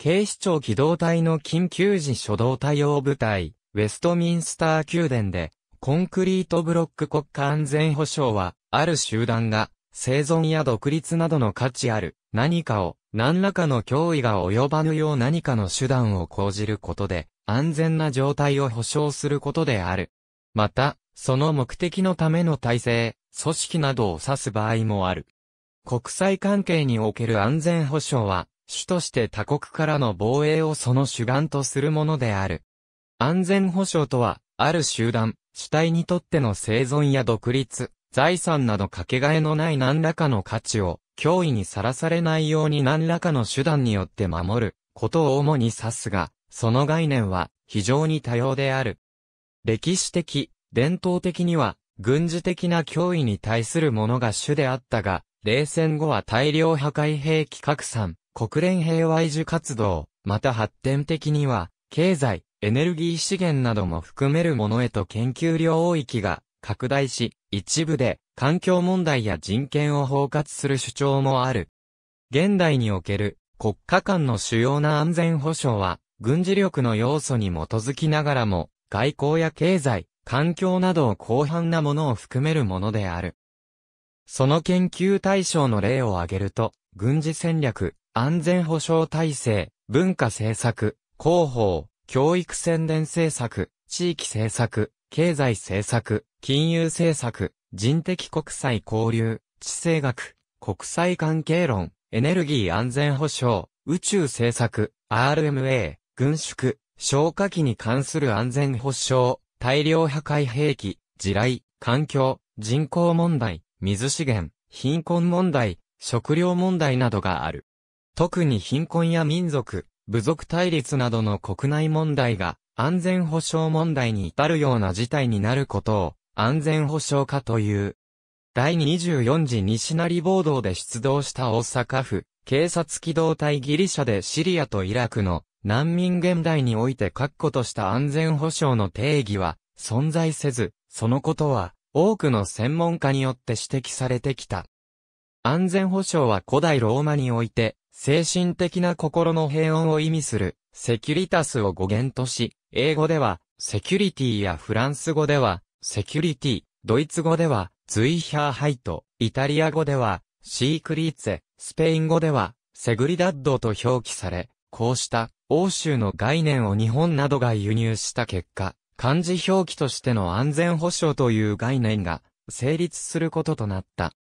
警視庁機動隊の緊急時初動対応部隊、ウェストミンスター宮殿で、コンクリートブロック国家安全保障は、ある集団が、生存や独立などの価値ある、何かを、何らかの脅威が及ばぬよう何かの手段を講じることで、安全な状態を保障することである。また、その目的のための体制、組織などを指す場合もある。国際関係における安全保障は、主として他国からの防衛をその主眼とするものである。安全保障とは、ある集団、主体にとっての生存や独立、財産などかけがえのない何らかの価値を、脅威にさらされないように何らかの手段によって守る、ことを主に指すが、その概念は、非常に多様である。歴史的、伝統的には、軍事的な脅威に対するものが主であったが、冷戦後は大量破壊兵器拡散、国連平和維持活動、また発展的には、経済、エネルギー資源なども含めるものへと研究領域が拡大し、一部で環境問題や人権を包括する主張もある。現代における国家間の主要な安全保障は、軍事力の要素に基づきながらも、外交や経済、環境などを広範なものを含めるものである。その研究対象の例を挙げると、軍事戦略、安全保障体制、文化政策、広報、教育宣伝政策、地域政策、経済政策、金融政策、人的国際交流、地政学、国際関係論、エネルギー安全保障、宇宙政策、RMA、軍縮、消火器に関する安全保障、大量破壊兵器、地雷、環境、人口問題、水資源、貧困問題、食料問題などがある。特に貧困や民族、部族対立などの国内問題が安全保障問題に至るような事態になることを安全保障化という。第24次西成暴動で出動した大阪府、警察機動隊ギリシャでシリアとイラクの難民現代において確固とした安全保障の定義は存在せず、そのことは多くの専門家によって指摘されてきた。安全保障は古代ローマにおいて精神的な心の平穏を意味する、セキュリタスを語源とし、英語では、セキュリティやフランス語では、セキュリティ、ドイツ語では、ズイヒャーハイト、イタリア語では、シークリーツェ、スペイン語では、セグリダッドと表記され、こうした欧州の概念を日本などが輸入した結果、漢字表記としての安全保障という概念が成立することとなった。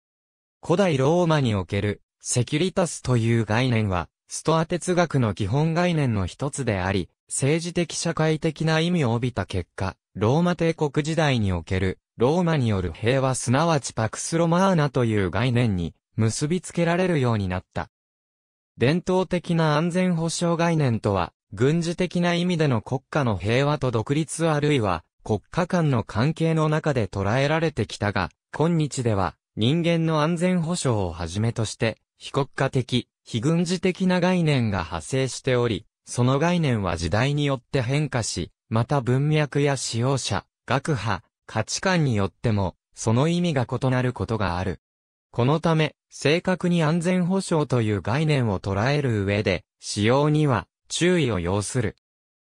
古代ローマにおけるセキュリタスという概念は、ストア哲学の基本概念の一つであり、政治的社会的な意味を帯びた結果、ローマ帝国時代における、ローマによる平和すなわちパクスロマーナという概念に結びつけられるようになった。伝統的な安全保障概念とは、軍事的な意味での国家の平和と独立あるいは国家間の関係の中で捉えられてきたが、今日では人間の安全保障をはじめとして非国家的、非軍事的な概念が派生しており、その概念は時代によって変化し、また文脈や使用者、学派、価値観によっても、その意味が異なることがある。このため、正確に安全保障という概念を捉える上で、使用には注意を要する。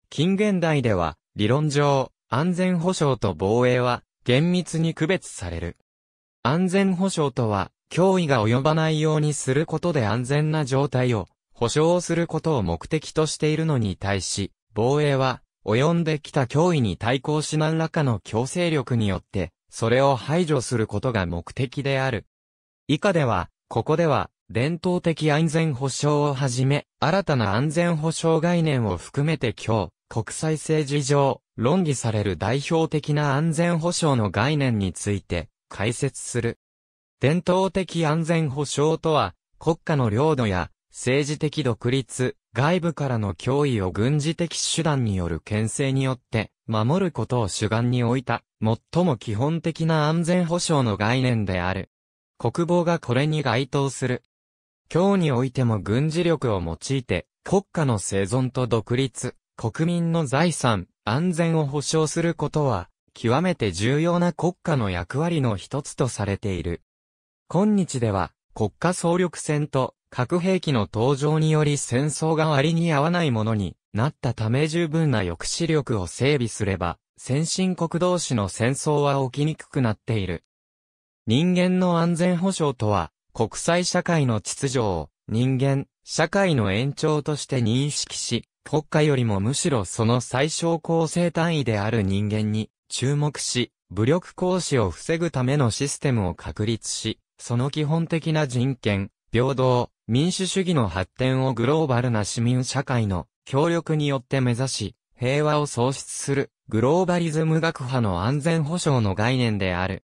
近現代では、理論上、安全保障と防衛は厳密に区別される。安全保障とは、脅威が及ばないようにすることで安全な状態を保障することを目的としているのに対し、防衛は、及んできた脅威に対抗し何らかの強制力によって、それを排除することが目的である。以下では、ここでは、伝統的安全保障をはじめ、新たな安全保障概念を含めて今日、国際政治上、論議される代表的な安全保障の概念について、解説する。伝統的安全保障とは、国家の領土や政治的独立、外部からの脅威を軍事的手段による牽制によって守ることを主眼に置いた最も基本的な安全保障の概念である。国防がこれに該当する。今日においても軍事力を用いて国家の生存と独立、国民の財産、安全を保障することは極めて重要な国家の役割の一つとされている。今日では、国家総力戦と核兵器の登場により戦争が割に合わないものになったため十分な抑止力を整備すれば、先進国同士の戦争は起きにくくなっている。人間の安全保障とは、国際社会の秩序を人間、社会の延長として認識し、国家よりもむしろその最小構成単位である人間に注目し、武力行使を防ぐためのシステムを確立し、その基本的な人権、平等、民主主義の発展をグローバルな市民社会の協力によって目指し、平和を創出するグローバリズム学派の安全保障の概念である。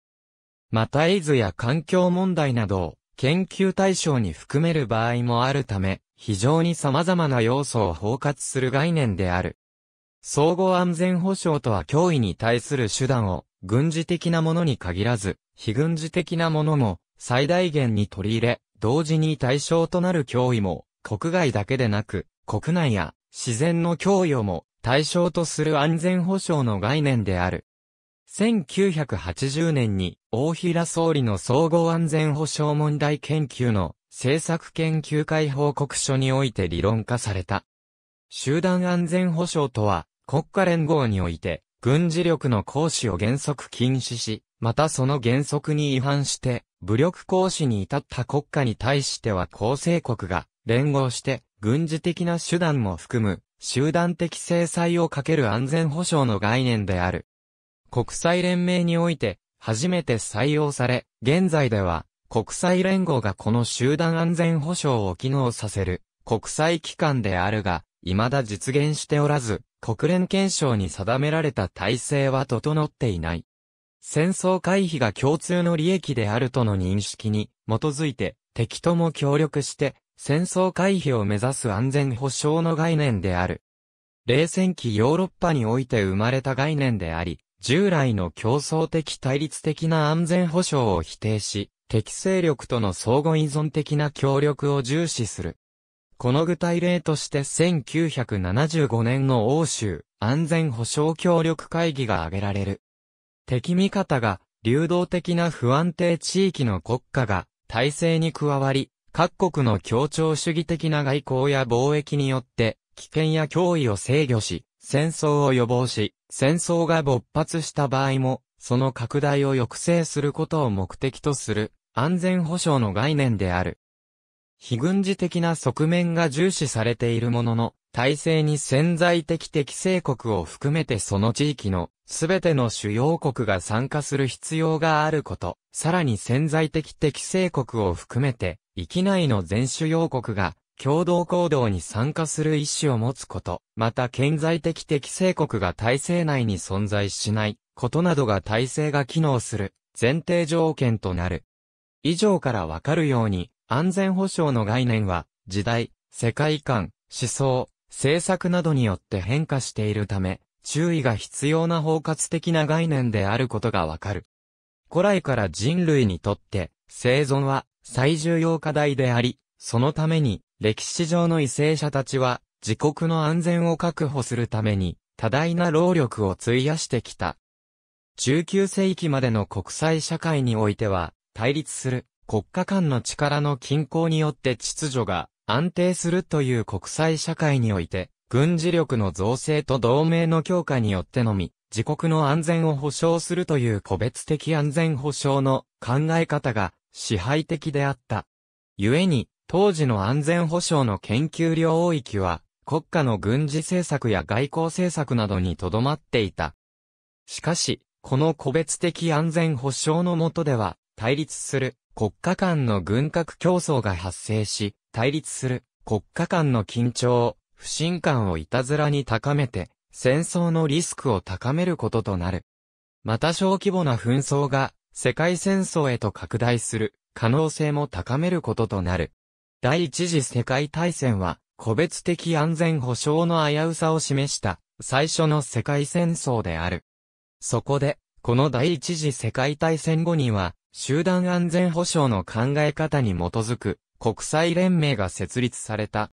また、エイズや環境問題などを研究対象に含める場合もあるため、非常に様々な要素を包括する概念である。総合安全保障とは脅威に対する手段を軍事的なものに限らず、非軍事的なものも最大限に取り入れ、同時に対象となる脅威も、国外だけでなく、国内や自然の脅威をも対象とする安全保障の概念である。1980年に大平総理の総合安全保障問題研究の政策研究会報告書において理論化された。集団安全保障とは国家連合において軍事力の行使を原則禁止し、またその原則に違反して武力行使に至った国家に対しては構成国が連合して軍事的な手段も含む集団的制裁をかける安全保障の概念である。国際連盟において初めて採用され、現在では国際連合がこの集団安全保障を機能させる国際機関であるが、未だ実現しておらず、国連憲章に定められた体制は整っていない。戦争回避が共通の利益であるとの認識に基づいて敵とも協力して戦争回避を目指す安全保障の概念である。冷戦期ヨーロッパにおいて生まれた概念であり、従来の競争的対立的な安全保障を否定し、敵勢力との相互依存的な協力を重視する。この具体例として1975年の欧州安全保障協力会議が挙げられる。敵味方が流動的な不安定地域の国家が体制に加わり、各国の協調主義的な外交や貿易によって危険や脅威を制御し、戦争を予防し、戦争が勃発した場合も、その拡大を抑制することを目的とする安全保障の概念である。非軍事的な側面が重視されているものの、体制に潜在的適正国を含めてその地域のすべての主要国が参加する必要があること、さらに潜在的適正国を含めて、域内の全主要国が共同行動に参加する意思を持つこと、また潜在的適正国が体制内に存在しないことなどが体制が機能する前提条件となる。以上からわかるように、安全保障の概念は、時代、世界観、思想、政策などによって変化しているため、注意が必要な包括的な概念であることがわかる。古来から人類にとって、生存は最重要課題であり、そのために、歴史上の為政者たちは、自国の安全を確保するために、多大な労力を費やしてきた。19世紀までの国際社会においては、対立する国家間の力の均衡によって秩序が安定するという国際社会において、軍事力の造成と同盟の強化によってのみ、自国の安全を保障するという個別的安全保障の考え方が支配的であった。故に、当時の安全保障の研究領域は、国家の軍事政策や外交政策などにとどまっていた。しかし、この個別的安全保障の下では、対立する国家間の軍拡競争が発生し、対立する国家間の緊張、不信感をいたずらに高めて、戦争のリスクを高めることとなる。また小規模な紛争が世界戦争へと拡大する可能性も高めることとなる。第一次世界大戦は個別的安全保障の危うさを示した最初の世界戦争である。そこで、この第一次世界大戦後には集団安全保障の考え方に基づく国際連盟が設立された。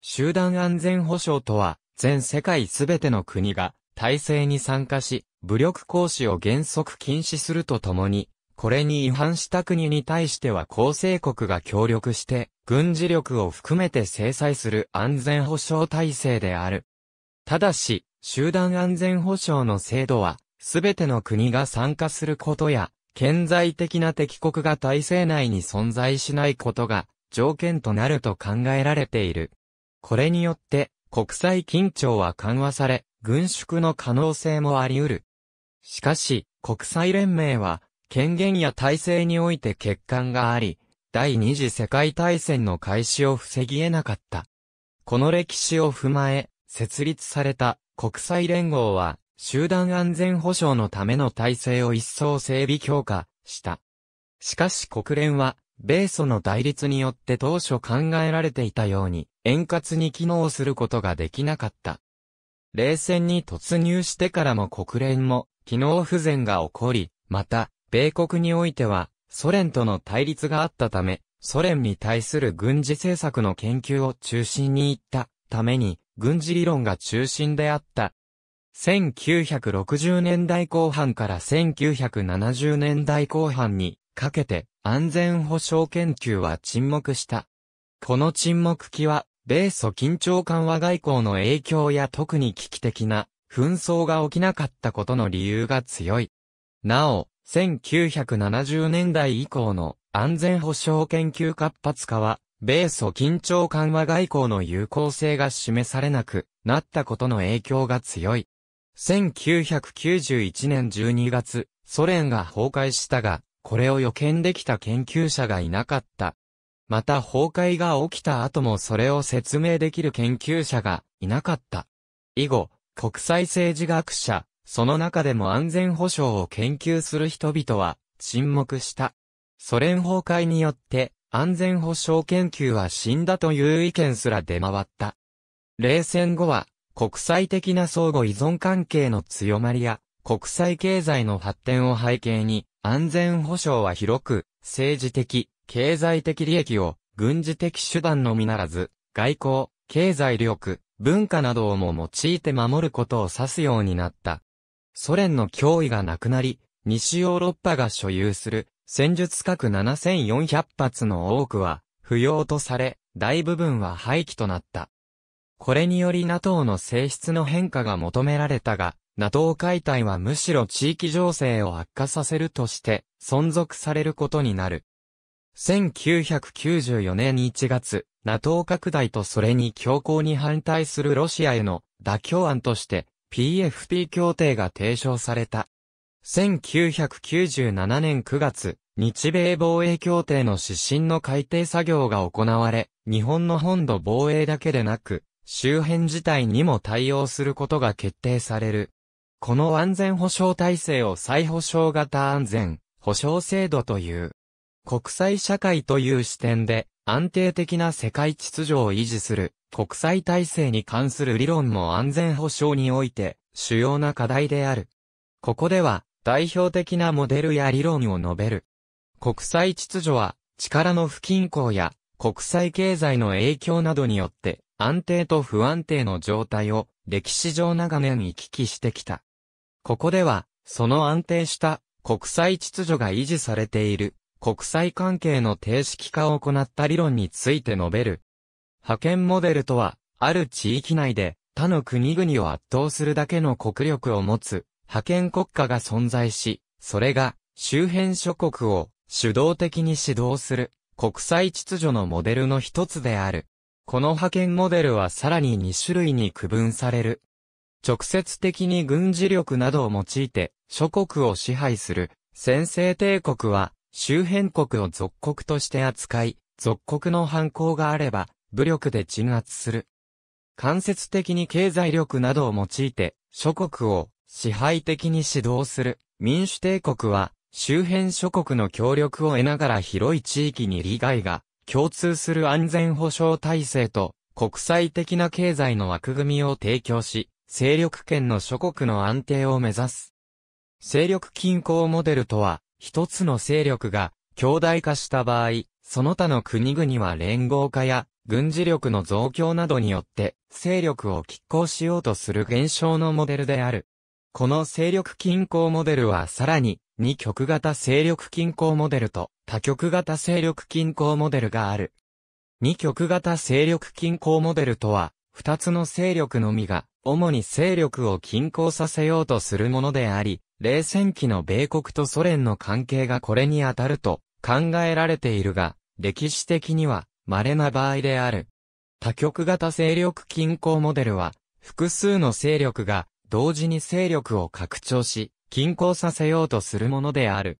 集団安全保障とは、全世界すべての国が体制に参加し、武力行使を原則禁止するとともに、これに違反した国に対しては構成国が協力して、軍事力を含めて制裁する安全保障体制である。ただし、集団安全保障の制度は、すべての国が参加することや、顕在的な敵国が体制内に存在しないことが条件となると考えられている。これによって国際緊張は緩和され、軍縮の可能性もあり得る。しかし、国際連盟は、権限や体制において欠陥があり、第二次世界大戦の開始を防ぎ得なかった。この歴史を踏まえ、設立された国際連合は、集団安全保障のための体制を一層整備強化した。しかし国連は、米ソの対立によって当初考えられていたように、円滑に機能することができなかった。冷戦に突入してからも国連も、機能不全が起こり、また、米国においては、ソ連との対立があったため、ソ連に対する軍事政策の研究を中心に行ったために、軍事理論が中心であった1960年代後半から1970年代後半にかけて安全保障研究は沈黙した。この沈黙期は、米ソ緊張緩和外交の影響や特に危機的な紛争が起きなかったことの理由が強い。なお、1970年代以降の安全保障研究活発化は、米ソ緊張緩和外交の有効性が示されなくなったことの影響が強い。1991年12月、ソ連が崩壊したが、これを予見できた研究者がいなかった。また崩壊が起きた後もそれを説明できる研究者がいなかった。以後、国際政治学者、その中でも安全保障を研究する人々は沈黙した。ソ連崩壊によって安全保障研究は死んだという意見すら出回った。冷戦後は国際的な相互依存関係の強まりや、国際経済の発展を背景に、安全保障は広く、政治的、経済的利益を、軍事的手段のみならず、外交、経済力、文化などをも用いて守ることを指すようになった。ソ連の脅威がなくなり、西ヨーロッパが所有する戦術核7400発の多くは不要とされ、大部分は廃棄となった。これにより NATO の性質の変化が求められたが、NATO 解体はむしろ地域情勢を悪化させるとして、存続されることになる。1994年1月、NATO 拡大とそれに強硬に反対するロシアへの妥協案として PFP 協定が提唱された。1997年9月、日米防衛協定の指針の改定作業が行われ、日本の本土防衛だけでなく、周辺事態にも対応することが決定される。この安全保障体制を再保障型安全保障制度という。国際社会という視点で安定的な世界秩序を維持する国際体制に関する理論も安全保障において主要な課題である。ここでは代表的なモデルや理論を述べる。国際秩序は力の不均衡や国際経済の影響などによって安定と不安定の状態を歴史上長年行き来してきた。ここでは、その安定した国際秩序が維持されている国際関係の定式化を行った理論について述べる。派遣モデルとは、ある地域内で他の国々を圧倒するだけの国力を持つ派遣国家が存在し、それが周辺諸国を主導的に指導する国際秩序のモデルの一つである。この派遣モデルはさらに2種類に区分される。直接的に軍事力などを用いて諸国を支配する先制帝国は周辺国を属国として扱い、属国の反抗があれば武力で鎮圧する。間接的に経済力などを用いて諸国を支配的に指導する民主帝国は周辺諸国の協力を得ながら広い地域に利害が共通する安全保障体制と国際的な経済の枠組みを提供し、勢力圏の諸国の安定を目指す。勢力均衡モデルとは、一つの勢力が強大化した場合、その他の国々は連合化や軍事力の増強などによって勢力を拮抗しようとする現象のモデルである。この勢力均衡モデルはさらに、二極型勢力均衡モデルと多極型勢力均衡モデルがある。二極型勢力均衡モデルとは、二つの勢力のみが、主に勢力を均衡させようとするものであり、冷戦期の米国とソ連の関係がこれに当たると考えられているが、歴史的には稀な場合である。多極型勢力均衡モデルは、複数の勢力が同時に勢力を拡張し、均衡させようとするものである。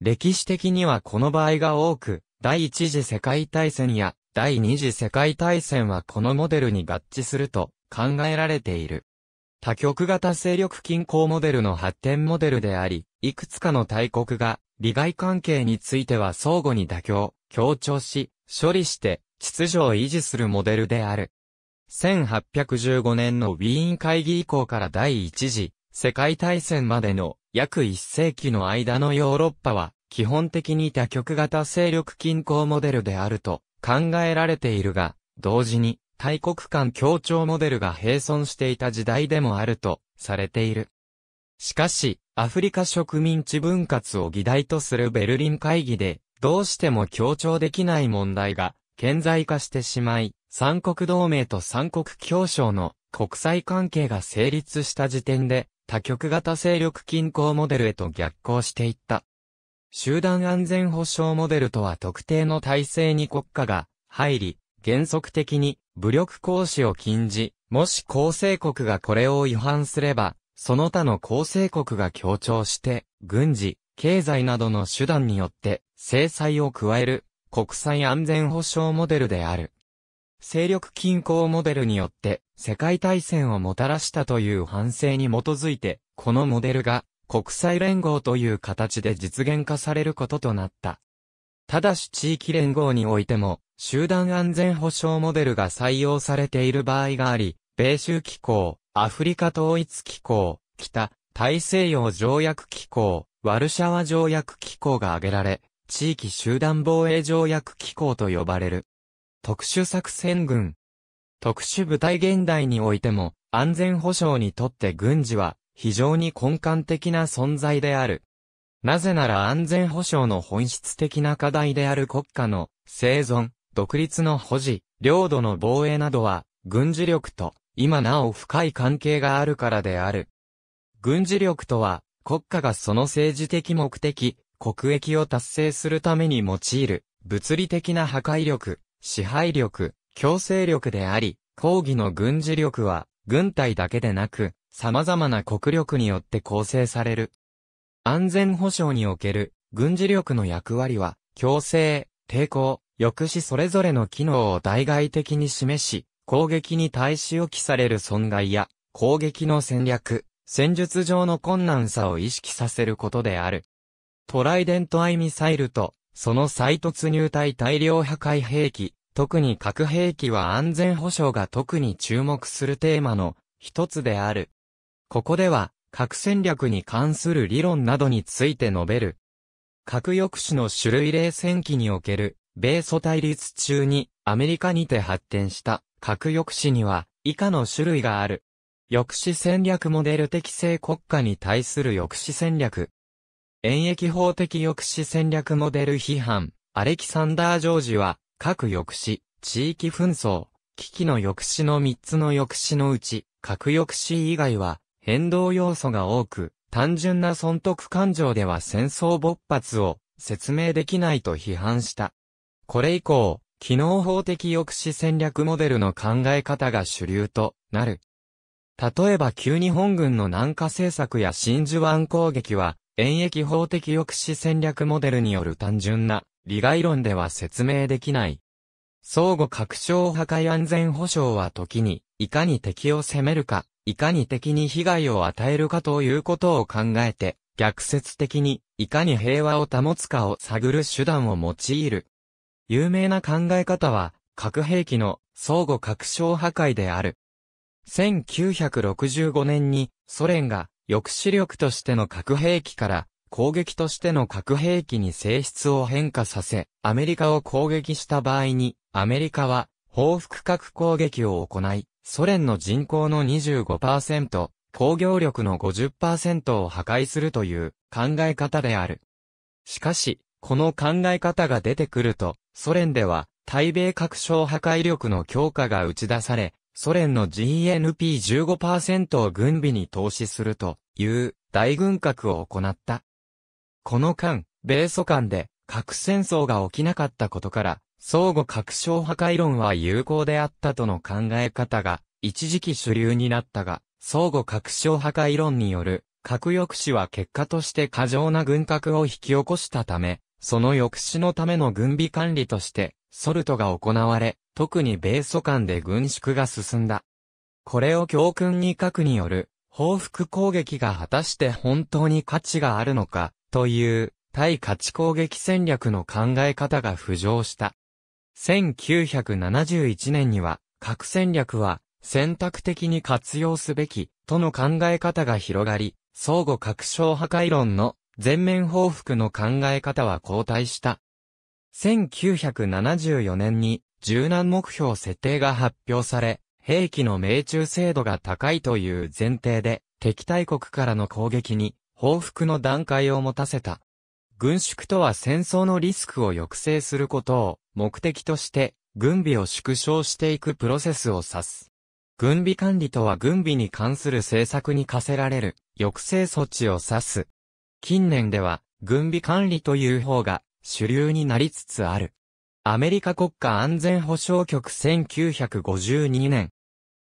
歴史的にはこの場合が多く、第一次世界大戦や第二次世界大戦はこのモデルに合致すると考えられている。多極型勢力均衡モデルの発展モデルであり、いくつかの大国が利害関係については相互に妥協、協調し、処理して秩序を維持するモデルである。1815年のウィーン会議以降から第一次世界大戦までの約1世紀の間のヨーロッパは、基本的に多極型勢力均衡モデルであると考えられているが、同時に大国間協調モデルが並存していた時代でもあるとされている。しかし、アフリカ植民地分割を議題とするベルリン会議で、どうしても協調できない問題が顕在化してしまい、三国同盟と三国協商の国際関係が成立した時点で、多極型勢力均衡モデルへと逆行していった。集団安全保障モデルとは特定の体制に国家が入り、原則的に武力行使を禁じ、もし構成国がこれを違反すれば、その他の構成国が協調して、軍事、経済などの手段によって制裁を加える国際安全保障モデルである。勢力均衡モデルによって世界大戦をもたらしたという反省に基づいて、このモデルが国際連合という形で実現化されることとなった。ただし地域連合においても、集団安全保障モデルが採用されている場合があり、米州機構、アフリカ統一機構、北、大西洋条約機構、ワルシャワ条約機構が挙げられ、地域集団防衛条約機構と呼ばれる。特殊作戦軍。特殊部隊現代においても、安全保障にとって軍事は、非常に根幹的な存在である。なぜなら安全保障の本質的な課題である国家の生存、独立の保持、領土の防衛などは、軍事力と今なお深い関係があるからである。軍事力とは、国家がその政治的目的、国益を達成するために用いる、物理的な破壊力、支配力、強制力であり、抗議の軍事力は、軍隊だけでなく、様々な国力によって構成される。安全保障における軍事力の役割は、強制、抵抗、抑止それぞれの機能を対外的に示し、攻撃に対し予期される損害や、攻撃の戦略、戦術上の困難さを意識させることである。トライデント・アイ・ミサイルとその再突入対大量破壊兵器、特に核兵器は安全保障が特に注目するテーマの一つである。ここでは、核戦略に関する理論などについて述べる。核抑止の種類冷戦期における、米ソ対立中にアメリカにて発展した核抑止には以下の種類がある。抑止戦略モデル的性国家に対する抑止戦略、演疫法的抑止戦略モデル批判、アレキサンダー・ジョージは、核抑止、地域紛争、危機の抑止の3つの抑止のうち、核抑止以外は、変動要素が多く、単純な損得感情では戦争勃発を説明できないと批判した。これ以降、機能法的抑止戦略モデルの考え方が主流となる。例えば旧日本軍の南下政策や真珠湾攻撃は、演疫法的抑止戦略モデルによる単純な、利害論では説明できない。相互拡張破壊安全保障は時に、いかに敵を攻めるか、いかに敵に被害を与えるかということを考えて、逆説的に、いかに平和を保つかを探る手段を用いる。有名な考え方は、核兵器の相互拡張破壊である。1965年にソ連が抑止力としての核兵器から攻撃としての核兵器に性質を変化させ、アメリカを攻撃した場合に、アメリカは報復核攻撃を行い、ソ連の人口の25%、工業力の50%を破壊するという考え方である。しかし、この考え方が出てくると、ソ連では対米核小破壊力の強化が打ち出され、ソ連の GNP15% を軍備に投資するという大軍拡を行った。この間、米ソ間で核戦争が起きなかったことから、相互核小破壊論は有効であったとの考え方が一時期主流になったが、相互核小破壊論による核抑止は結果として過剰な軍拡を引き起こしたため、その抑止のための軍備管理として、ソルトが行われ、特に米ソ間で軍縮が進んだ。これを教訓に核による、報復攻撃が果たして本当に価値があるのか、という、対価値攻撃戦略の考え方が浮上した。1971年には、核戦略は、選択的に活用すべき、との考え方が広がり、相互確証破壊論の全面報復の考え方は後退した。1974年に柔軟目標設定が発表され、兵器の命中精度が高いという前提で、敵対国からの攻撃に報復の段階を持たせた。軍縮とは戦争のリスクを抑制することを目的として軍備を縮小していくプロセスを指す。軍備管理とは軍備に関する政策に課せられる抑制措置を指す近年では、軍備管理という方が主流になりつつある。アメリカ国家安全保障局1952年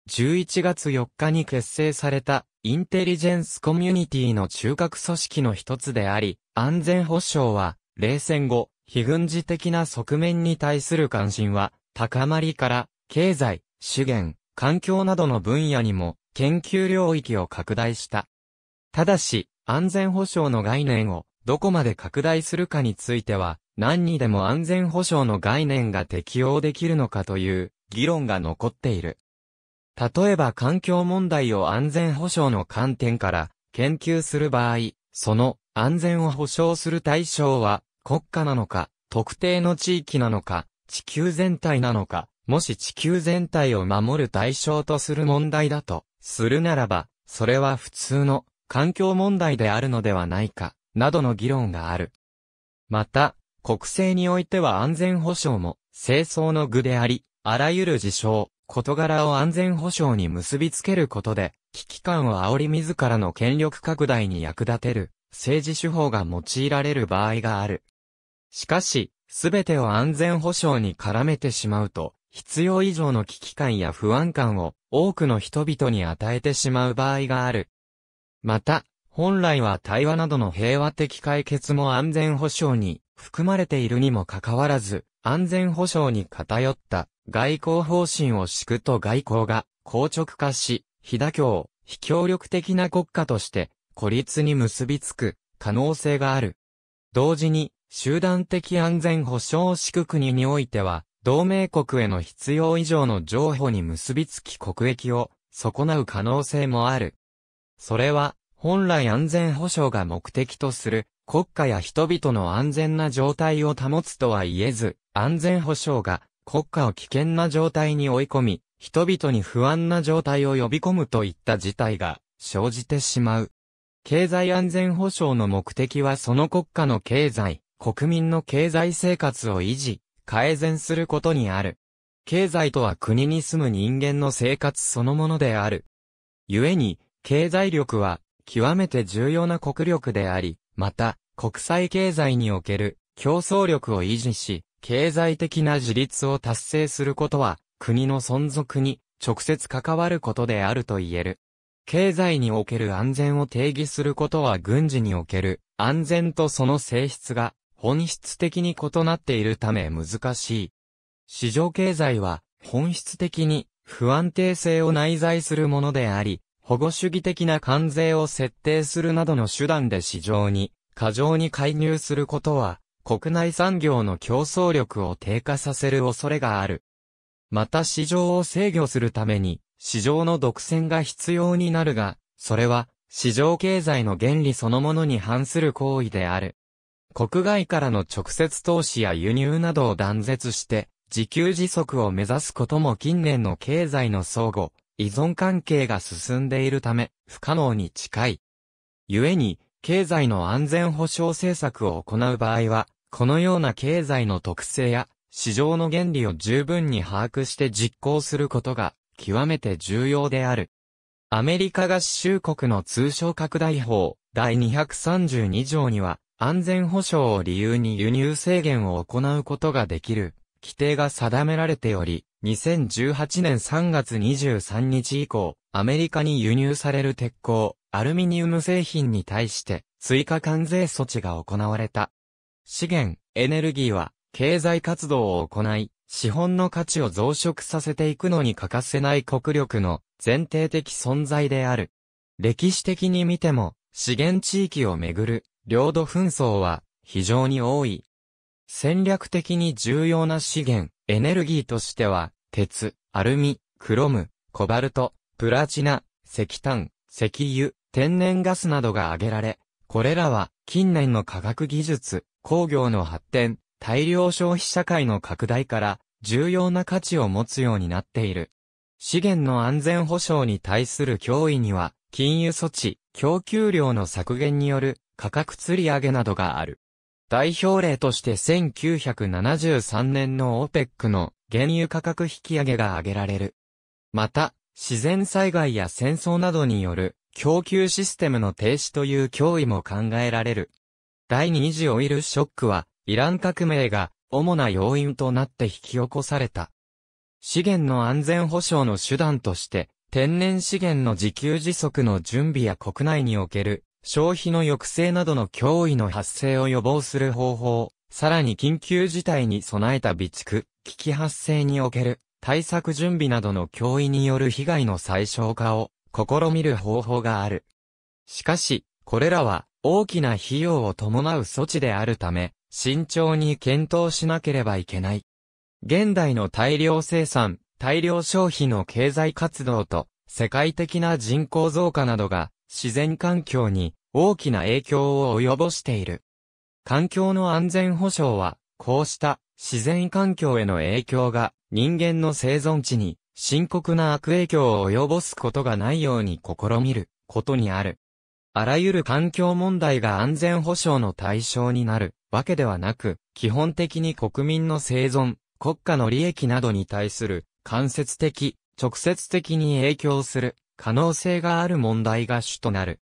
11月4日に結成されたインテリジェンスコミュニティの中核組織の一つであり、安全保障は冷戦後、非軍事的な側面に対する関心は高まりから経済、資源、環境などの分野にも研究領域を拡大した。ただし、安全保障の概念をどこまで拡大するかについては、何にでも安全保障の概念が適用できるのかという議論が残っている。例えば環境問題を安全保障の観点から研究する場合、その安全を保障する対象は国家なのか、特定の地域なのか、地球全体なのか、もし地球全体を守る対象とする問題だと、するならば、それは普通の環境問題であるのではないか、などの議論がある。また、国政においては安全保障も、清掃の具であり、あらゆる事象、事柄を安全保障に結びつけることで、危機感を煽り自らの権力拡大に役立てる、政治手法が用いられる場合がある。しかし、すべてを安全保障に絡めてしまうと、必要以上の危機感や不安感を多くの人々に与えてしまう場合がある。また、本来は対話などの平和的解決も安全保障に含まれているにもかかわらず、安全保障に偏った外交方針を敷くと外交が硬直化し、非妥協、非協力的な国家として孤立に結びつく可能性がある。同時に、集団的安全保障を敷く国においては、同盟国への必要以上の譲歩に結びつき国益を損なう可能性もある。それは、本来安全保障が目的とする、国家や人々の安全な状態を保つとは言えず、安全保障が国家を危険な状態に追い込み、人々に不安な状態を呼び込むといった事態が生じてしまう。経済安全保障の目的はその国家の経済、国民の経済生活を維持、改善することにある。経済とは国に住む人間の生活そのものである。故に、経済力は、極めて重要な国力であり、また、国際経済における競争力を維持し、経済的な自立を達成することは、国の存続に直接関わることであると言える。経済における安全を定義することは軍事における安全とその性質が本質的に異なっているため難しい。市場経済は本質的に不安定性を内在するものであり、保護主義的な関税を設定するなどの手段で市場に過剰に介入することは、国内産業の競争力を低下させる恐れがある。また市場を制御するために、市場の独占が必要になるが、それは、市場経済の原理そのものに反する行為である。国外からの直接投資や輸入などを断絶して、自給自足を目指すことも近年の経済の相互、依存関係が進んでいるため、不可能に近い。故に、経済の安全保障政策を行う場合は、このような経済の特性や、市場の原理を十分に把握して実行することが、極めて重要である。アメリカ合衆国の通商拡大法第232条には、安全保障を理由に輸入制限を行うことができる規定が定められており、2018年3月23日以降、アメリカに輸入される鉄鋼、アルミニウム製品に対して、追加関税措置が行われた。資源、エネルギーは、経済活動を行い、資本の価値を増殖させていくのに欠かせない国力の前提的存在である。歴史的に見ても、資源地域をめぐる領土紛争は非常に多い。戦略的に重要な資源、エネルギーとしては、鉄、アルミ、クロム、コバルト、プラチナ、石炭、石油、天然ガスなどが挙げられ、これらは近年の科学技術、工業の発展、大量消費社会の拡大から重要な価値を持つようになっている。資源の安全保障に対する脅威には、金融措置、供給量の削減による価格釣り上げなどがある。代表例として1973年のオペックの原油価格引き上げが挙げられる。また、自然災害や戦争などによる供給システムの停止という脅威も考えられる。第二次オイルショックは、イラン革命が主な要因となって引き起こされた。資源の安全保障の手段として、天然資源の自給自足の準備や国内における消費の抑制などの脅威の発生を予防する方法、さらに緊急事態に備えた備蓄、危機発生における対策準備などの脅威による被害の最小化を試みる方法がある。しかし、これらは大きな費用を伴う措置であるため、慎重に検討しなければいけない。現代の大量生産、大量消費の経済活動と世界的な人口増加などが自然環境に大きな影響を及ぼしている。環境の安全保障は、こうした自然環境への影響が人間の生存地に深刻な悪影響を及ぼすことがないように試みることにある。あらゆる環境問題が安全保障の対象になるわけではなく、基本的に国民の生存、国家の利益などに対する間接的、直接的に影響する可能性がある問題が主となる。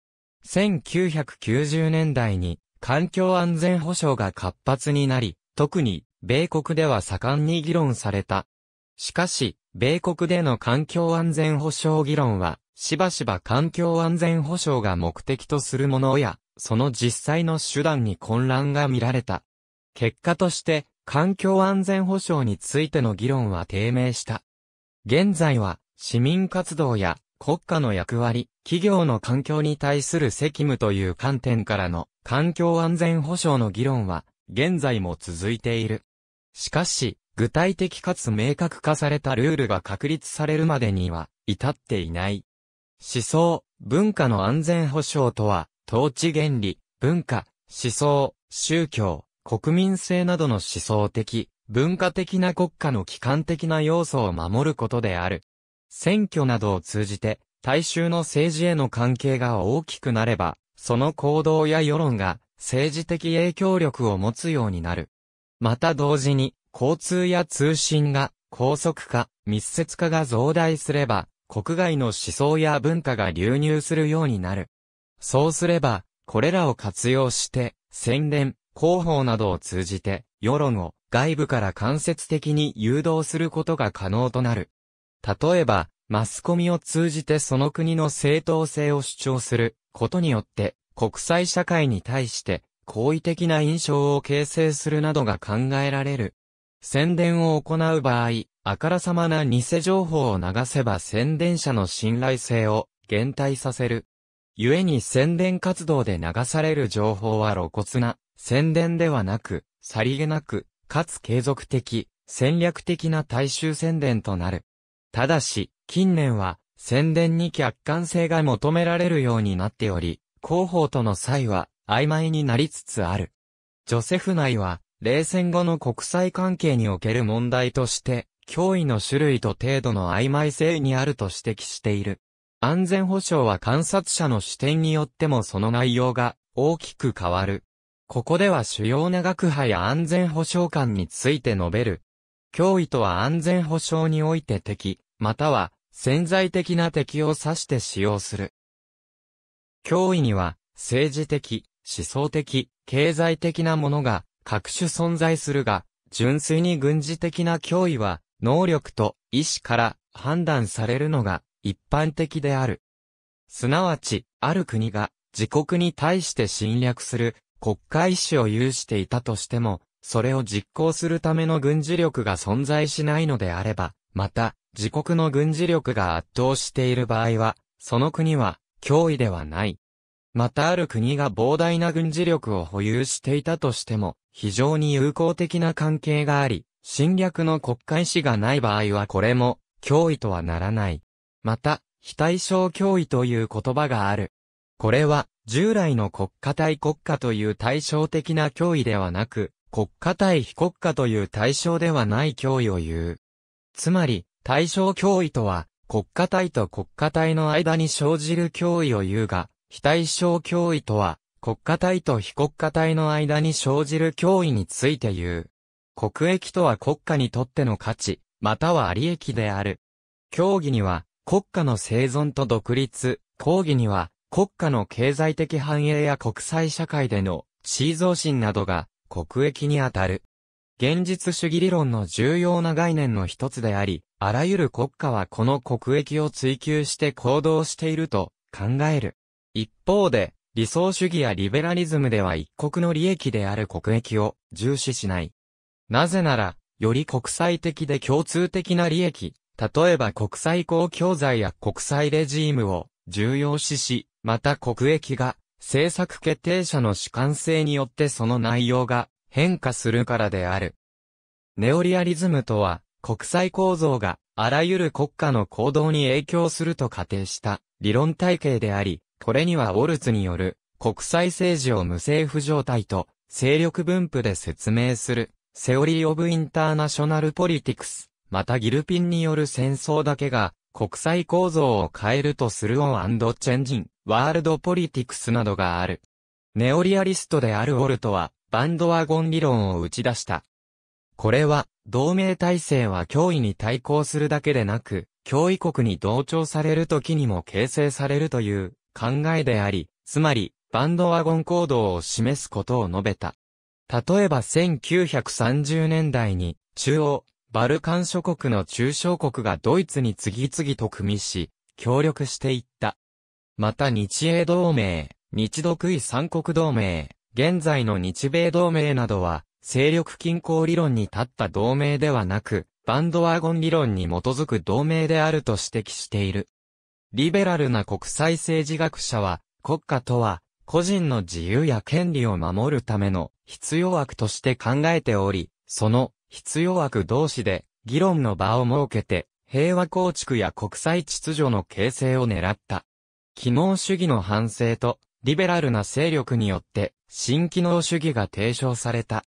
1990年代に環境安全保障が活発になり、特に米国では盛んに議論された。しかし、米国での環境安全保障議論は、しばしば環境安全保障が目的とするものや、その実際の手段に混乱が見られた。結果として、環境安全保障についての議論は低迷した。現在は、市民活動や国家の役割、企業の環境に対する責務という観点からの環境安全保障の議論は現在も続いている。しかし、具体的かつ明確化されたルールが確立されるまでには至っていない。思想、文化の安全保障とは、統治原理、文化、思想、宗教、国民性などの思想的、文化的な国家の基幹的な要素を守ることである。選挙などを通じて、大衆の政治への関係が大きくなれば、その行動や世論が政治的影響力を持つようになる。また同時に、交通や通信が高速化、密接化が増大すれば、国外の思想や文化が流入するようになる。そうすれば、これらを活用して、宣伝、広報などを通じて、世論を外部から間接的に誘導することが可能となる。例えば、マスコミを通じてその国の正当性を主張することによって、国際社会に対して好意的な印象を形成するなどが考えられる。宣伝を行う場合、あからさまな偽情報を流せば宣伝者の信頼性を減退させる。故に宣伝活動で流される情報は露骨な宣伝ではなく、さりげなく、かつ継続的、戦略的な大衆宣伝となる。ただし、近年は、宣伝に客観性が求められるようになっており、広報との際は、曖昧になりつつある。ジョセフ内は、冷戦後の国際関係における問題として、脅威の種類と程度の曖昧性にあると指摘している。安全保障は観察者の視点によってもその内容が大きく変わる。ここでは主要な学派や安全保障観について述べる。脅威とは安全保障において敵、または潜在的な敵を指して使用する。脅威には政治的、思想的、経済的なものが各種存在するが、純粋に軍事的な脅威は能力と意志から判断されるのが一般的である。すなわち、ある国が自国に対して侵略する国家意志を有していたとしても、それを実行するための軍事力が存在しないのであれば、また、自国の軍事力が圧倒している場合は、その国は脅威ではない。またある国が膨大な軍事力を保有していたとしても、非常に友好的な関係があり、侵略の国家意志がない場合はこれも脅威とはならない。また、非対称脅威という言葉がある。これは、従来の国家対国家という対照的な脅威ではなく、国家対非国家という対象ではない脅威を言う。つまり、対象脅威とは、国家体と国家体の間に生じる脅威を言うが、非対象脅威とは、国家体と非国家体の間に生じる脅威について言う。国益とは国家にとっての価値、または利益である。協議には、国家の生存と独立、講義には、国家の経済的繁栄や国際社会での、地位増進心などが、国益にあたる。現実主義理論の重要な概念の一つであり、あらゆる国家はこの国益を追求して行動していると考える。一方で、理想主義やリベラリズムでは一国の利益である国益を重視しない。なぜなら、より国際的で共通的な利益、例えば国際公共財や国際レジームを重要視し、また国益が政策決定者の主観性によってその内容が変化するからである。ネオリアリズムとは、国際構造があらゆる国家の行動に影響すると仮定した理論体系であり、これにはオルツによる国際政治を無政府状態と勢力分布で説明するセオリー・オブ・インターナショナル・ポリティクス、またギルピンによる戦争だけが国際構造を変えるとするオンチェンジン、ワールド・ポリティクスなどがある。ネオリアリストであるオルトは、バンドワゴン理論を打ち出した。これは、同盟体制は脅威に対抗するだけでなく、脅威国に同調される時にも形成されるという考えであり、つまり、バンドワゴン行動を示すことを述べた。例えば1930年代に、中央、バルカン諸国の中小国がドイツに次々と組みし、協力していった。また日英同盟、日独位三国同盟、現在の日米同盟などは、勢力均衡理論に立った同盟ではなく、バンドワゴン理論に基づく同盟であると指摘している。リベラルな国際政治学者は、国家とは、個人の自由や権利を守るための必要悪として考えており、その必要悪同士で議論の場を設けて、平和構築や国際秩序の形成を狙った。機能主義の反省とリベラルな勢力によって、新機能主義が提唱された。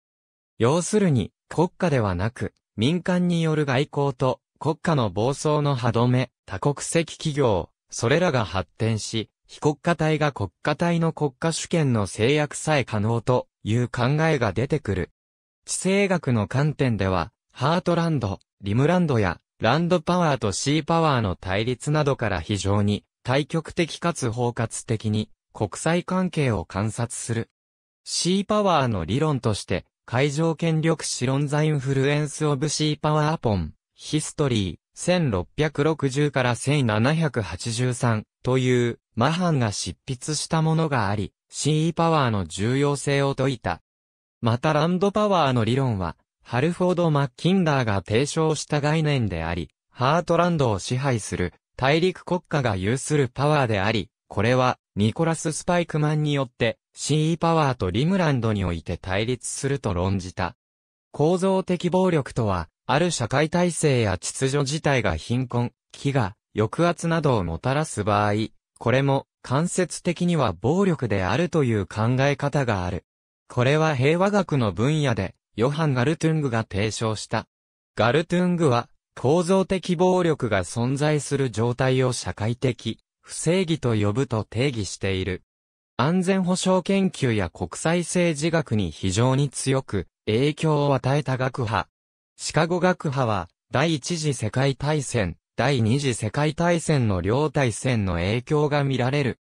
要するに、国家ではなく、民間による外交と、国家の暴走の歯止め、多国籍企業、それらが発展し、非国家体が国家体の国家主権の制約さえ可能という考えが出てくる。地政学の観点では、ハートランド、リムランドや、ランドパワーとシーパワーの対立などから非常に、対極的かつ包括的に、国際関係を観察する。シーパワーの理論として、海上権力ロ論ザインフルエンスオブシーパワーポン、ヒストリー、1660から1783という、マハンが執筆したものがあり、シーパワーの重要性を説いた。またランドパワーの理論は、ハルフォード・マッキンダーが提唱した概念であり、ハートランドを支配する大陸国家が有するパワーであり、これは、ニコラス・スパイクマンによって、シーパワーとリムランドにおいて対立すると論じた。構造的暴力とは、ある社会体制や秩序自体が貧困、飢餓、抑圧などをもたらす場合、これも間接的には暴力であるという考え方がある。これは平和学の分野で、ヨハン・ガルトゥングが提唱した。ガルトゥングは、構造的暴力が存在する状態を社会的、不正義と呼ぶと定義している。安全保障研究や国際政治学に非常に強く影響を与えた学派。シカゴ学派は第一次世界大戦、第二次世界大戦の両大戦の影響が見られる。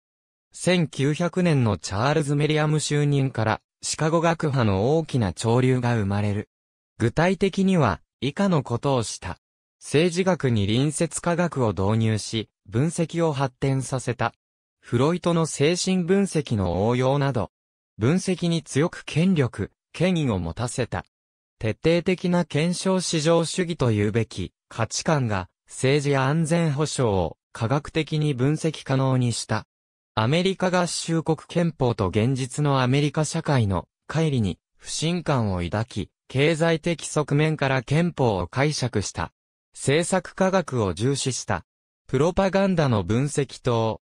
1900年のチャールズ・メリアム就任からシカゴ学派の大きな潮流が生まれる。具体的には以下のことをした。政治学に隣接科学を導入し、分析を発展させた。フロイトの精神分析の応用など、分析に強く権力、権威を持たせた。徹底的な検証市上主義というべき価値観が政治や安全保障を科学的に分析可能にした。アメリカ合衆国憲法と現実のアメリカ社会の乖離に不信感を抱き、経済的側面から憲法を解釈した。政策科学を重視した。プロパガンダの分析等。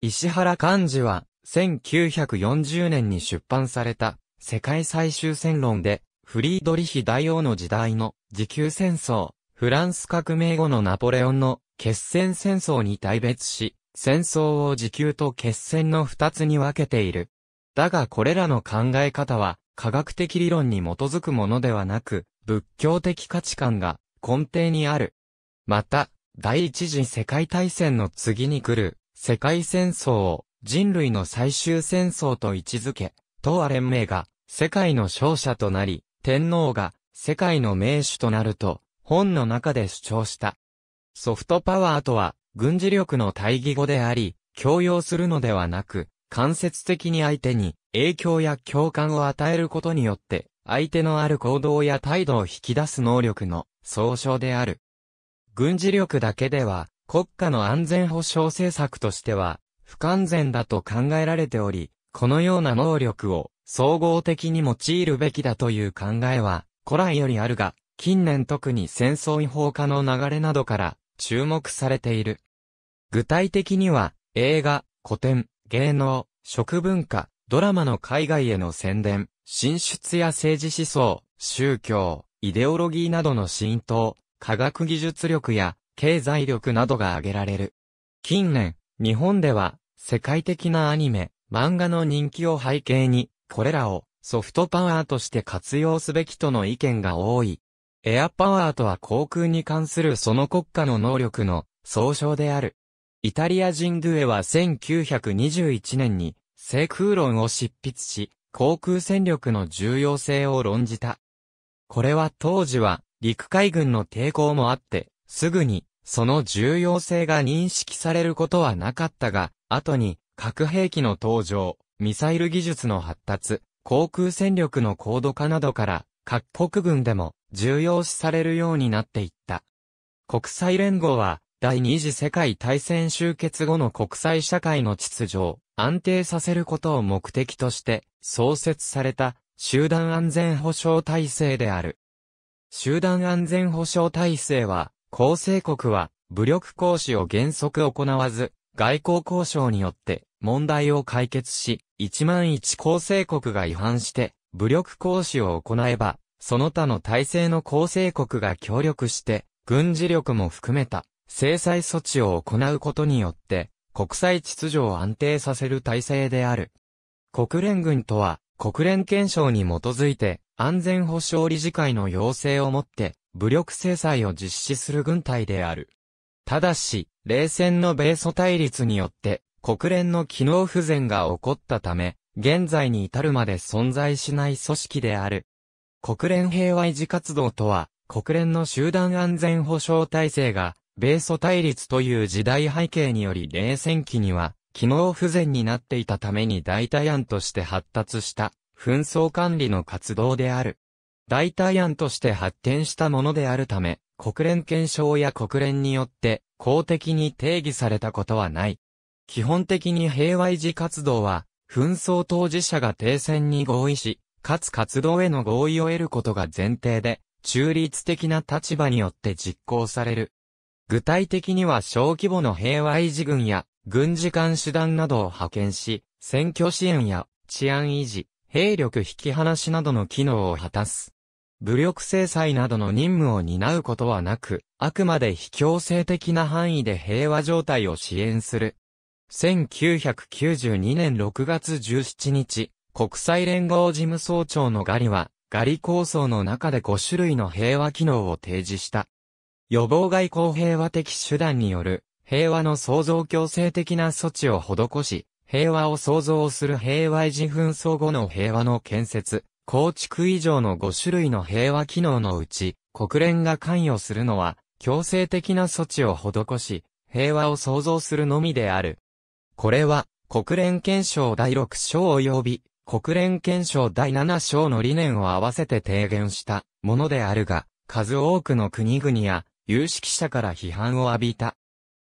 石原漢字は、1940年に出版された、世界最終戦論で、フリードリヒ大王の時代の時給戦争、フランス革命後のナポレオンの決戦戦争に大別し、戦争を時給と決戦の二つに分けている。だがこれらの考え方は、科学的理論に基づくものではなく、仏教的価値観が根底にある。また、第一次世界大戦の次に来る世界戦争を人類の最終戦争と位置づけ、東亜連盟が世界の勝者となり、天皇が世界の名手となると本の中で主張した。ソフトパワーとは軍事力の対義語であり、強要するのではなく、間接的に相手に影響や共感を与えることによって、相手のある行動や態度を引き出す能力の総称である。軍事力だけでは、国家の安全保障政策としては、不完全だと考えられており、このような能力を総合的に用いるべきだという考えは、古来よりあるが、近年特に戦争違法化の流れなどから注目されている。具体的には、映画、古典、芸能、食文化、ドラマの海外への宣伝、進出や政治思想、宗教、イデオロギーなどの浸透、科学技術力や経済力などが挙げられる。近年、日本では世界的なアニメ、漫画の人気を背景に、これらをソフトパワーとして活用すべきとの意見が多い。エアパワーとは航空に関するその国家の能力の総称である。イタリア人ドゥエは1921年に制空論を執筆し、航空戦力の重要性を論じた。これは当時は陸海軍の抵抗もあって、すぐに、その重要性が認識されることはなかったが、後に、核兵器の登場、ミサイル技術の発達、航空戦力の高度化などから、各国軍でも重要視されるようになっていった。国際連合は、第二次世界大戦終結後の国際社会の秩序を安定させることを目的として創設された集団安全保障体制である。集団安全保障体制は、構成国は武力行使を原則行わず、外交交渉によって問題を解決し、1万1構成国が違反して武力行使を行えば、その他の体制の構成国が協力して、軍事力も含めた制裁措置を行うことによって、国際秩序を安定させる体制である。国連軍とは、国連憲章に基づいて、安全保障理事会の要請をもって、武力制裁を実施する軍隊である。ただし、冷戦の米ソ対立によって、国連の機能不全が起こったため、現在に至るまで存在しない組織である。国連平和維持活動とは、国連の集団安全保障体制が、米ソ対立という時代背景により冷戦期には、機能不全になっていたために代替案として発達した紛争管理の活動である。代替案として発展したものであるため、国連憲章や国連によって公的に定義されたことはない。基本的に平和維持活動は、紛争当事者が停戦に合意し、かつ活動への合意を得ることが前提で、中立的な立場によって実行される。具体的には小規模の平和維持軍や軍事監視団などを派遣し、選挙支援や治安維持、兵力引き離しなどの機能を果たす。武力制裁などの任務を担うことはなく、あくまで非強制的な範囲で平和状態を支援する。1992年6月17日、国際連合事務総長のガリは、ガリ構想の中で5種類の平和機能を提示した。予防外交平和的手段による平和の創造強制的な措置を施し、平和を創造する平和維持紛争後の平和の建設、構築以上の5種類の平和機能のうち、国連が関与するのは、強制的な措置を施し、平和を創造するのみである。これは、国連憲章第6章及び、国連憲章第7章の理念を合わせて提言したものであるが、数多くの国々や有識者から批判を浴びた。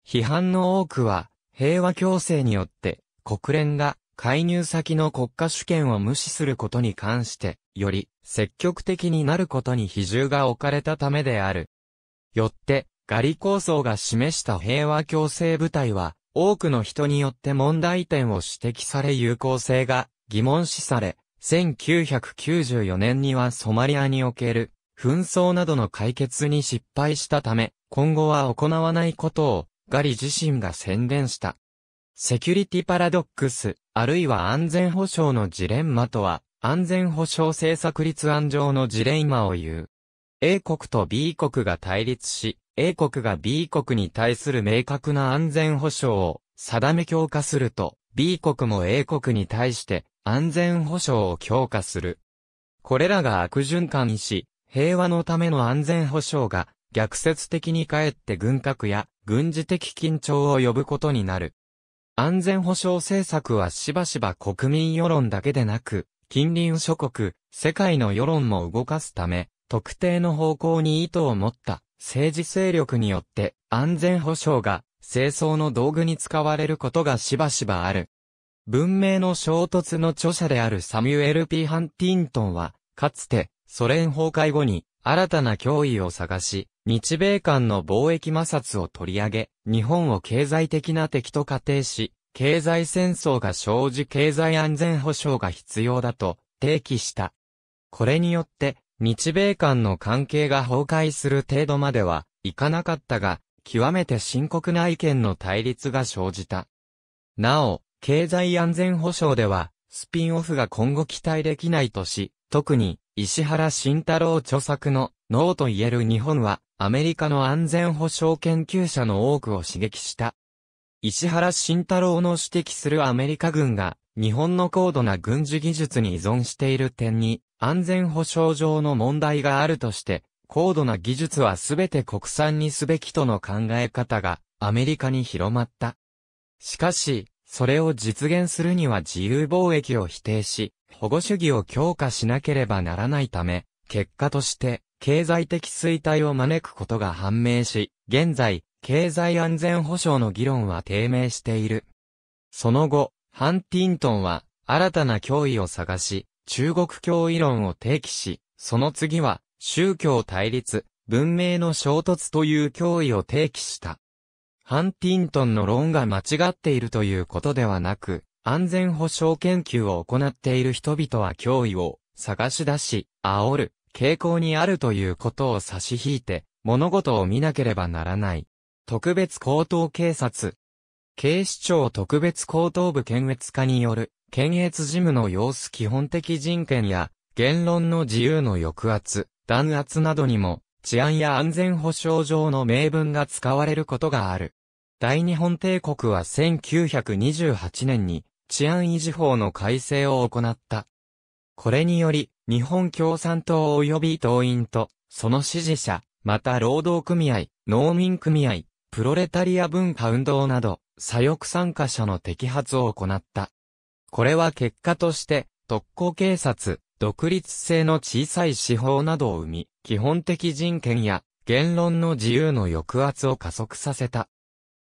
批判の多くは、平和共生によって国連が介入先の国家主権を無視することに関して、より積極的になることに比重が置かれたためである。よって、ガリ構想が示した平和共生部隊は、多くの人によって問題点を指摘され有効性が疑問視され、1994年にはソマリアにおける紛争などの解決に失敗したため、今後は行わないことをガリ自身が宣伝した。セキュリティパラドックス、あるいは安全保障のジレンマとは、安全保障政策立案上のジレンマを言う。A 国と B 国が対立し、A 国が B 国に対する明確な安全保障を定め強化すると、B 国も A 国に対して安全保障を強化する。これらが悪循環し、平和のための安全保障が逆説的にかえって軍拡や軍事的緊張を呼ぶことになる。安全保障政策はしばしば国民世論だけでなく、近隣諸国、世界の世論も動かすため、特定の方向に意図を持った政治勢力によって安全保障が清掃の道具に使われることがしばしばある。文明の衝突の著者であるサミュエル・ピーハンティントンは、かつてソ連崩壊後に新たな脅威を探し、日米間の貿易摩擦を取り上げ、日本を経済的な敵と仮定し、経済戦争が生じ経済安全保障が必要だと提起した。これによって、日米間の関係が崩壊する程度まではいかなかったが、極めて深刻な意見の対立が生じた。なお、経済安全保障では、スピンオフが今後期待できないとし、特に石原慎太郎著作の脳と言える日本はアメリカの安全保障研究者の多くを刺激した。石原慎太郎の指摘するアメリカ軍が日本の高度な軍事技術に依存している点に安全保障上の問題があるとして高度な技術はすべて国産にすべきとの考え方がアメリカに広まった。しかし、それを実現するには自由貿易を否定し、保護主義を強化しなければならないため、結果として、経済的衰退を招くことが判明し、現在、経済安全保障の議論は低迷している。その後、ハンティントンは、新たな脅威を探し、中国共義論を提起し、その次は、宗教対立、文明の衝突という脅威を提起した。ハンティントンの論が間違っているということではなく、安全保障研究を行っている人々は脅威を探し出し、煽る傾向にあるということを差し引いて、物事を見なければならない。特別高等警察。警視庁特別高等部検閲課による、検閲事務の様子基本的人権や、言論の自由の抑圧、弾圧などにも、治安や安全保障上の名分が使われることがある。大日本帝国は1928年に治安維持法の改正を行った。これにより、日本共産党及び党員と、その支持者、また労働組合、農民組合、プロレタリア文化運動など、左翼参加者の摘発を行った。これは結果として、特攻警察、独立性の小さい司法などを生み、基本的人権や言論の自由の抑圧を加速させた。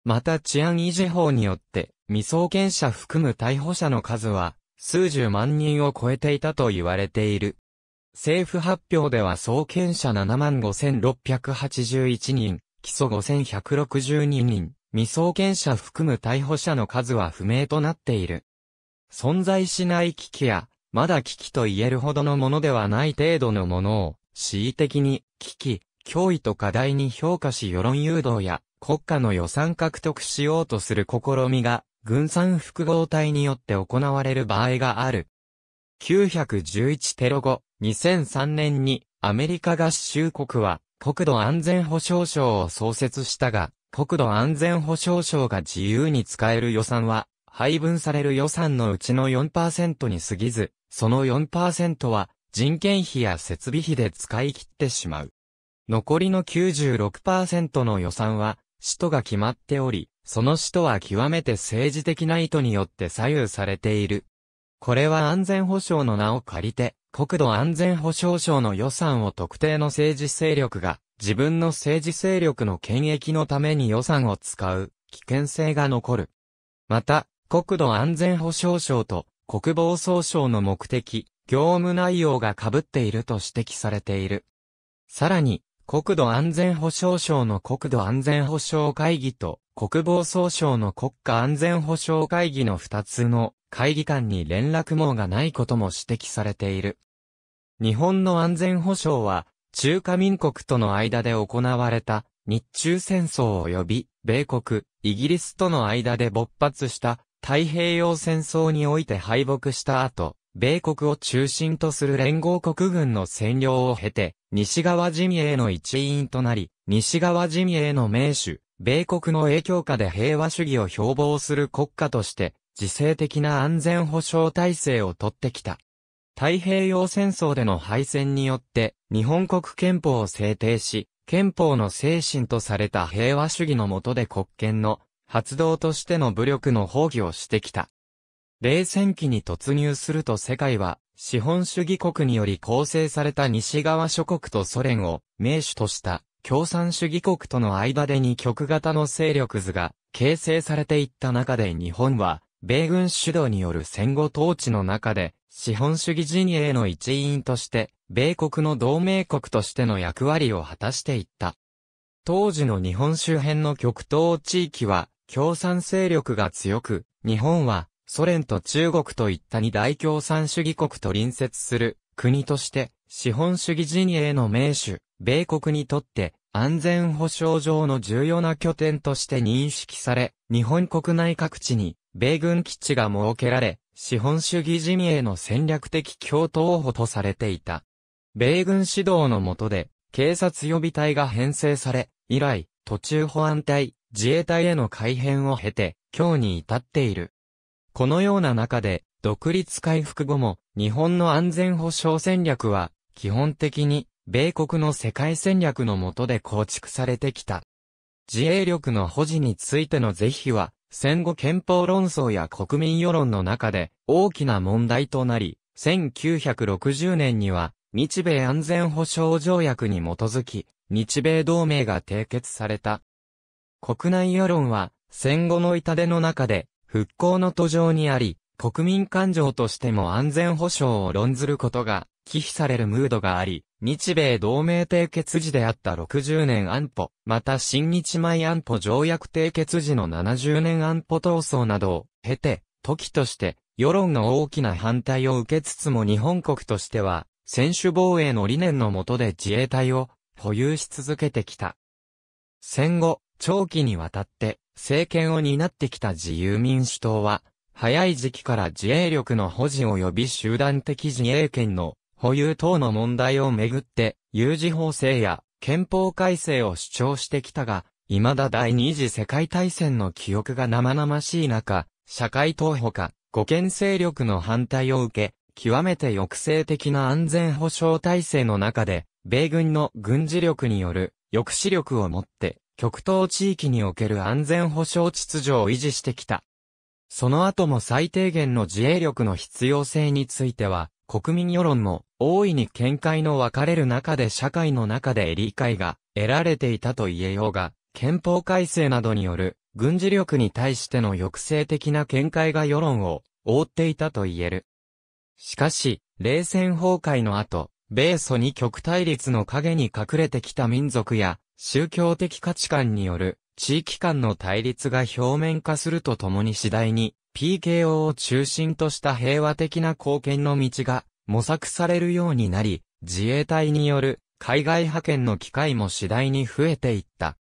また治安維持法によって、未送検者含む逮捕者の数は、数十万人を超えていたと言われている。政府発表では送検者75,681人、起訴5,162人、未送検者含む逮捕者の数は不明となっている。存在しない危機や、まだ危機と言えるほどのものではない程度のものを、恣意的に、危機、脅威と課題に評価し世論誘導や国家の予算獲得しようとする試みが軍産複合体によって行われる場合がある。911テロ後、2003年にアメリカ合衆国は国土安全保障省を創設したが、国土安全保障省が自由に使える予算は、配分される予算のうちの4%に過ぎず、その4%は人件費や設備費で使い切ってしまう。残りの96%の予算は、使途が決まっており、その使途は極めて政治的な意図によって左右されている。これは安全保障の名を借りて、国土安全保障省の予算を特定の政治勢力が、自分の政治勢力の権益のために予算を使う、危険性が残る。また、国土安全保障省と国防総省の目的、業務内容が被っていると指摘されている。さらに、国土安全保障省の国土安全保障会議と国防総省の国家安全保障会議の2つの会議官に連絡網がないことも指摘されている。日本の安全保障は中華民国との間で行われた日中戦争及び米国、イギリスとの間で勃発した太平洋戦争において敗北した後、米国を中心とする連合国軍の占領を経て、西側陣営の一員となり、西側陣営の名手、米国の影響下で平和主義を標榜する国家として、自制的な安全保障体制をとってきた。太平洋戦争での敗戦によって、日本国憲法を制定し、憲法の精神とされた平和主義の下で国権の発動としての武力の放棄をしてきた。冷戦期に突入すると世界は、資本主義国により構成された西側諸国とソ連を名手とした共産主義国との間で二極型の勢力図が形成されていった中で日本は、米軍主導による戦後統治の中で、資本主義陣営の一員として、米国の同盟国としての役割を果たしていった。当時の日本周辺の極東地域は、共産勢力が強く、日本はソ連と中国といった二大共産主義国と隣接する国として、資本主義陣営の名手、米国にとって安全保障上の重要な拠点として認識され、日本国内各地に米軍基地が設けられ、資本主義陣営の戦略的共闘補とされていた。米軍指導の下で、警察予備隊が編成され、以来、途中保安隊、自衛隊への改編を経て、今日に至っている。このような中で、独立回復後も、日本の安全保障戦略は、基本的に、米国の世界戦略の下で構築されてきた。自衛力の保持についての是非は、戦後憲法論争や国民世論の中で大きな問題となり、1960年には日米安全保障条約に基づき、日米同盟が締結された。国内世論は戦後の痛手の中で復興の途上にあり、国民感情としても安全保障を論ずることが、忌避されるムードがあり、日米同盟締結時であった60年安保、また新日米安保条約締結時の70年安保闘争などを経て、時として世論の大きな反対を受けつつも日本国としては、専守防衛の理念のもとで自衛隊を保有し続けてきた。戦後、長期にわたって政権を担ってきた自由民主党は、早い時期から自衛力の保持及び集団的自衛権の保有等の問題をめぐって、有事法制や憲法改正を主張してきたが、未だ第二次世界大戦の記憶が生々しい中、社会党ほか、護憲勢力の反対を受け、極めて抑制的な安全保障体制の中で、米軍の軍事力による抑止力をもって、極東地域における安全保障秩序を維持してきた。その後も最低限の自衛力の必要性については、国民世論も大いに見解の分かれる中で社会の中で理解が得られていたと言えようが、憲法改正などによる軍事力に対しての抑制的な見解が世論を覆っていたと言える。しかし、冷戦崩壊の後、米ソに極対立の陰に隠れてきた民族や宗教的価値観による地域間の対立が表面化するとともに次第に PKO を中心とした平和的な貢献の道が模索されるようになり、自衛隊による海外派遣の機会も次第に増えていった。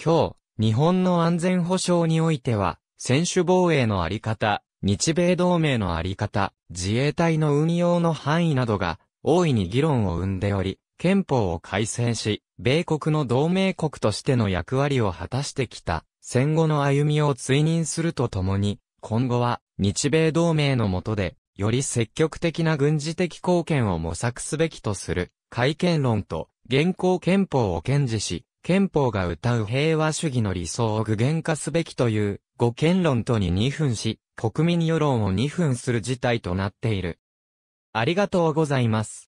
今日、日本の安全保障においては、専守防衛のあり方、日米同盟のあり方、自衛隊の運用の範囲などが大いに議論を生んでおり、憲法を改正し、米国の同盟国としての役割を果たしてきた戦後の歩みを追認するとともに、今後は日米同盟の下で、より積極的な軍事的貢献を模索すべきとする、改憲論と現行憲法を堅持し、憲法が歌う平和主義の理想を具現化すべきという、五憲論とに2分し、国民世論を2分する事態となっている。ありがとうございます。